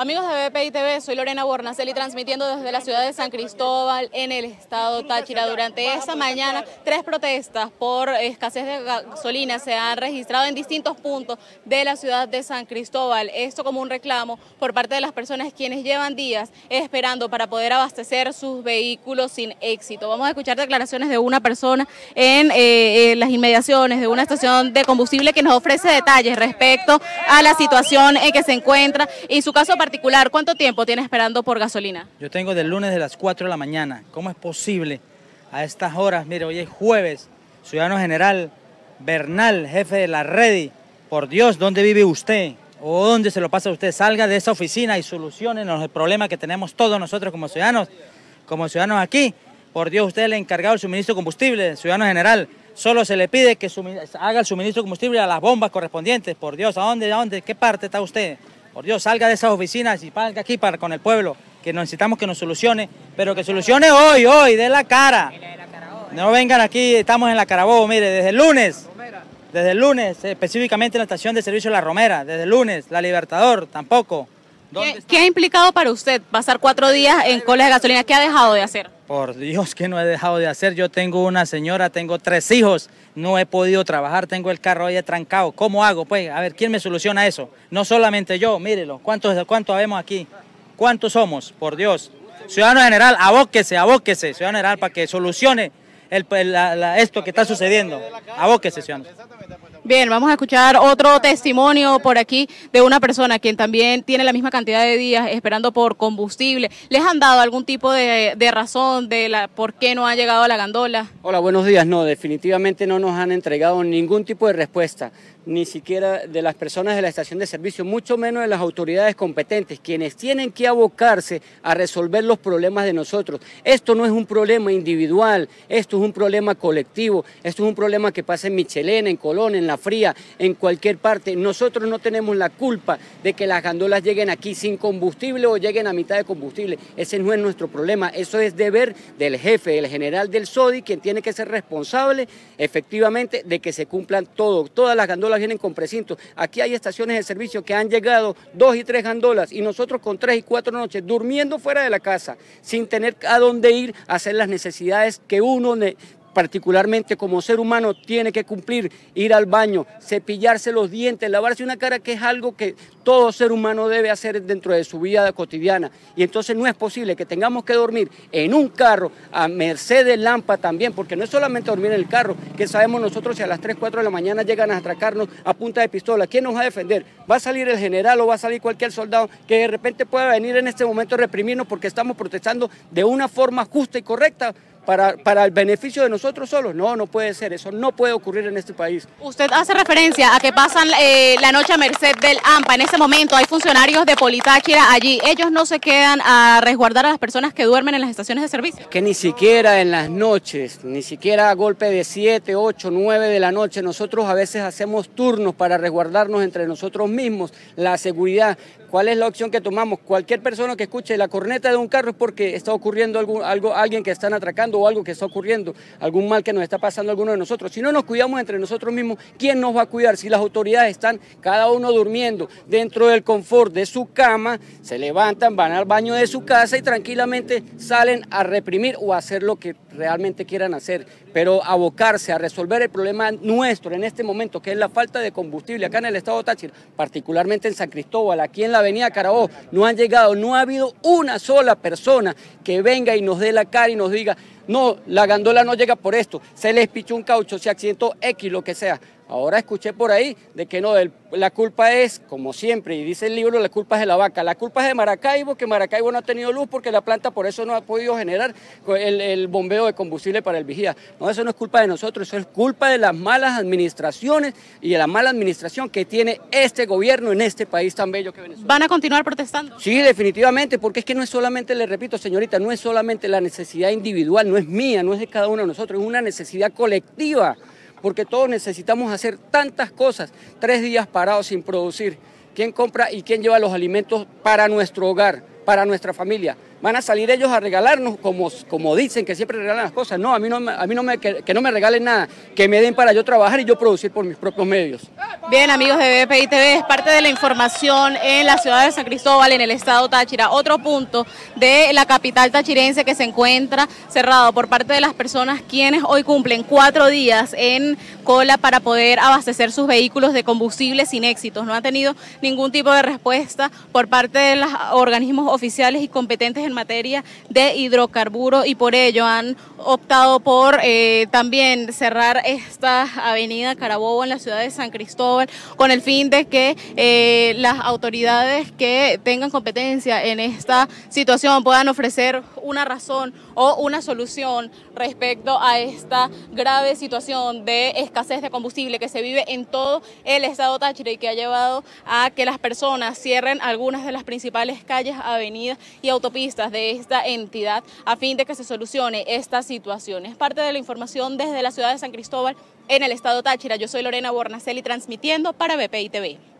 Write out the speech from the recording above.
Amigos de BPI TV, soy Lorena Bornaceli transmitiendo desde la ciudad de San Cristóbal en el estado Táchira. Durante esta mañana, tres protestas por escasez de gasolina se han registrado en distintos puntos de la ciudad de San Cristóbal. Esto como un reclamo por parte de las personas quienes llevan días esperando para poder abastecer sus vehículos sin éxito. Vamos a escuchar declaraciones de una persona en, eh, eh, las inmediaciones de una estación de combustible que nos ofrece detalles respecto a la situación en que se encuentra y su caso particular ¿cuánto tiempo tiene esperando por gasolina? Yo tengo del lunes de las 4 de la mañana. ¿Cómo es posible a estas horas? Mire, hoy es jueves, ciudadano general Bernal, jefe de la Redi. Por Dios, ¿dónde vive usted? ¿O dónde se lo pasa usted? Salga de esa oficina y solucione el problema que tenemos todos nosotros como ciudadanos, como ciudadanos aquí. Por Dios, usted le el encargado del suministro de combustible, ciudadano general. Solo se le pide que haga el suministro de combustible a las bombas correspondientes. Por Dios, ¿a dónde, a dónde, qué parte está usted? Por Dios, salga de esas oficinas y salga aquí para, con el pueblo, que necesitamos que nos solucione, pero que solucione hoy, hoy, de la cara. No vengan aquí, estamos en la Carabobo, mire, desde el lunes. Desde el lunes, específicamente en la estación de servicio La Romera, desde el lunes, La Libertador, tampoco. ¿Qué, ha implicado para usted pasar cuatro días en colas de gasolina? ¿Qué ha dejado de hacer? Por Dios que no he dejado de hacer. Yo tengo una señora, tengo tres hijos, no he podido trabajar, tengo el carro ahí trancado. ¿Cómo hago? Pues, a ver, ¿quién me soluciona eso? No solamente yo, mírelo, ¿cuántos, cuántos habemos aquí? ¿Cuántos somos? Por Dios. Ciudadano general, abóquese, abóquese, ciudadano general, para que solucione esto que está sucediendo. Abóquese, ciudadano. Bien, vamos a escuchar otro testimonio por aquí de una persona quien también tiene la misma cantidad de días esperando por combustible. ¿Les han dado algún tipo de, razón de la, por qué no ha llegado a la gandola? Hola, buenos días. No, definitivamente no nos han entregado ningún tipo de respuesta ni siquiera de las personas de la estación de servicio, mucho menos de las autoridades competentes, quienes tienen que abocarse a resolver los problemas de nosotros. Esto no es un problema individual, esto es un problema colectivo, esto es un problema que pasa en Michelena, en Colón, en La Fría, en cualquier parte. Nosotros no tenemos la culpa de que las gandolas lleguen aquí sin combustible o lleguen a mitad de combustible. Ese no es nuestro problema, eso es deber del jefe, del general del SODI, quien tiene que ser responsable efectivamente de que se cumplan todo, todas las gandolas vienen con precinto. Aquí hay estaciones de servicio que han llegado dos y tres gandolas y nosotros con tres y cuatro noches durmiendo fuera de la casa, sin tener a dónde ir a hacer las necesidades que uno particularmente como ser humano, tiene que cumplir, ir al baño, cepillarse los dientes, lavarse una cara, que es algo que todo ser humano debe hacer dentro de su vida cotidiana. Y entonces no es posible que tengamos que dormir en un carro, a merced de Lampa también, porque no es solamente dormir en el carro, que sabemos nosotros si a las 3, 4 de la mañana llegan a atracarnos a punta de pistola, ¿quién nos va a defender? ¿Va a salir el general o va a salir cualquier soldado que de repente pueda venir en este momento a reprimirnos porque estamos protestando de una forma justa y correcta? para, el beneficio de nosotros solos. No, no puede ser, eso no puede ocurrir en este país. Usted hace referencia a que pasan eh, la noche a merced del AMPA. En ese momento hay funcionarios de Politáchira allí. Ellos no se quedan a resguardar a las personas que duermen en las estaciones de servicio. Que ni siquiera en las noches, ni siquiera a golpe de 7, 8, 9 de la noche, nosotros a veces hacemos turnos para resguardarnos entre nosotros mismos, la seguridad. ¿Cuál es la opción que tomamos? Cualquier persona que escuche la corneta de un carro es porque está ocurriendo algo alguien que están atracando algo que está ocurriendo, algún mal que nos está pasando a alguno de nosotros. Si no nos cuidamos entre nosotros mismos, ¿quién nos va a cuidar? Si las autoridades están cada uno durmiendo dentro del confort de su cama, se levantan, van al baño de su casa y tranquilamente salen a reprimir o a hacer lo que realmente quieran hacer. Pero abocarse a resolver el problema nuestro en este momento, que es la falta de combustible acá en el estado de Táchira, particularmente en San Cristóbal, aquí en la avenida Carabó, no han llegado, no ha habido una sola persona que venga y nos dé la cara y nos diga, no, la gandola no llega por esto, se les pichó un caucho, se accidentó X, lo que sea. Ahora escuché por ahí de que no, la culpa es, como siempre, y dice el libro, la culpa es de la vaca, la culpa es de Maracaibo, que Maracaibo no ha tenido luz porque la planta por eso no ha podido generar el, el bombeo de combustible para el vigía. No, eso no es culpa de nosotros, eso es culpa de las malas administraciones y de la mala administración que tiene este gobierno en este país tan bello que Venezuela. ¿Van a continuar protestando? Sí, definitivamente, porque es que no es solamente, le repito, señorita, no es solamente la necesidad individual, no es mía, no es de cada uno de nosotros, es una necesidad colectiva porque todos necesitamos hacer tantas cosas, tres días parados sin producir. ¿Quién compra y quién lleva los alimentos para nuestro hogar, para nuestra familia? van a salir ellos a regalarnos como, como dicen que siempre regalan las cosas. No, a mí no, a mí no me, que, no me regalen nada, que me den para yo trabajar y yo producir por mis propios medios. Bien, amigos de BPI TV, es parte de la información en la ciudad de San Cristóbal, en el estado Táchira. Otro punto de la capital tachirense que se encuentra cerrado por parte de las personas quienes hoy cumplen cuatro días en cola para poder abastecer sus vehículos de combustible sin éxitos. No ha tenido ningún tipo de respuesta por parte de los organismos oficiales y competentes en materia de hidrocarburos y por ello han optado por eh, también cerrar esta avenida Carabobo en la ciudad de San Cristóbal con el fin de que eh, las autoridades que tengan competencia en esta situación puedan ofrecer una razón o una solución respecto a esta grave situación de escasez de combustible que se vive en todo el estado Táchira y que ha llevado a que las personas cierren algunas de las principales calles, avenidas y autopistas de esta entidad a fin de que se solucione esta situación. Es parte de la información desde la ciudad de San Cristóbal en el estado Táchira. Yo soy Lorena Bornacelli transmitiendo para BPI TV.